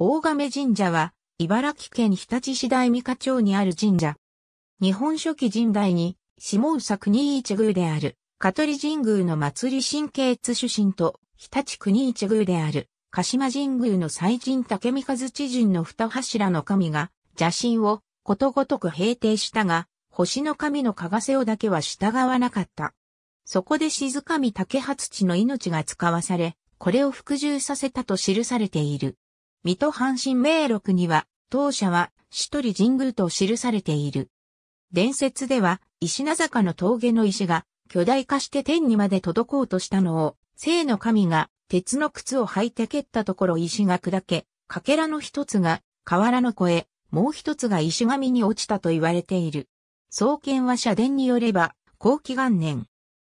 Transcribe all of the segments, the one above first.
大亀神社は、茨城県日立市大三河町にある神社。日本初期神代に、下総国一宮である、香取神宮の祭り神経津出身と、日立国一宮である、鹿島神宮の祭神竹三和知人の二柱の神が、邪神をことごとく平定したが、星の神の加賀瀬をだけは従わなかった。そこで静神竹初地の命が使わされ、これを服従させたと記されている。水戸阪神名録には、当社は、しとり神宮と記されている。伝説では、石名坂の峠の石が、巨大化して天にまで届こうとしたのを、聖の神が、鉄の靴を履いて蹴ったところ石が砕け、欠片の一つが、河原の声、もう一つが石神に落ちたと言われている。創建は社殿によれば、後期元年。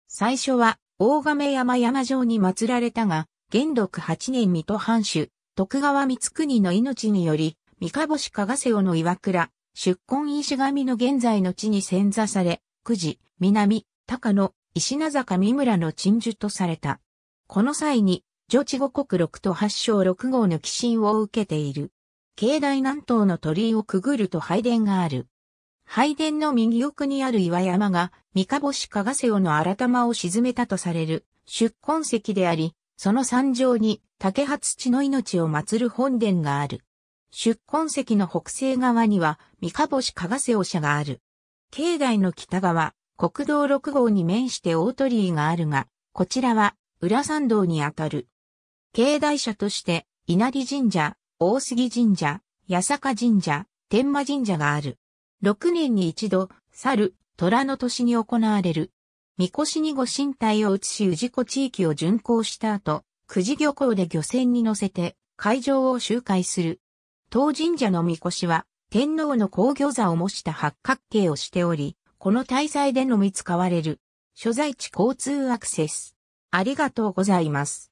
最初は、大亀山山城に祀られたが、元禄8年水戸藩主、徳川光国の命により、三ヶ星加賀瀬尾の岩倉、出根石神の現在の地に遷座され、九時、南、高野、石名坂三村の鎮守とされた。この際に、女地五国六と八章六号の寄進を受けている。境内南東の鳥居をくぐると拝殿がある。拝殿の右奥にある岩山が、三ヶ星加賀瀬尾の荒玉を沈めたとされる、出根石であり、その山上に、竹初地の命を祀る本殿がある。出根石の北西側には、三日星加賀瀬お社がある。境内の北側、国道6号に面して大鳥居があるが、こちらは、裏参道にあたる。境内社として、稲荷神社、大杉神社、八坂神社、天馬神社がある。6年に一度、猿、虎の年に行われる。神輿にご神体を移し氏子地域を巡行した後、久慈漁港で漁船に乗せて会場を周回する。当神社の神輿は天皇の皇御座を模した八角形をしており、この滞在でのみ使われる。所在地交通アクセス。ありがとうございます。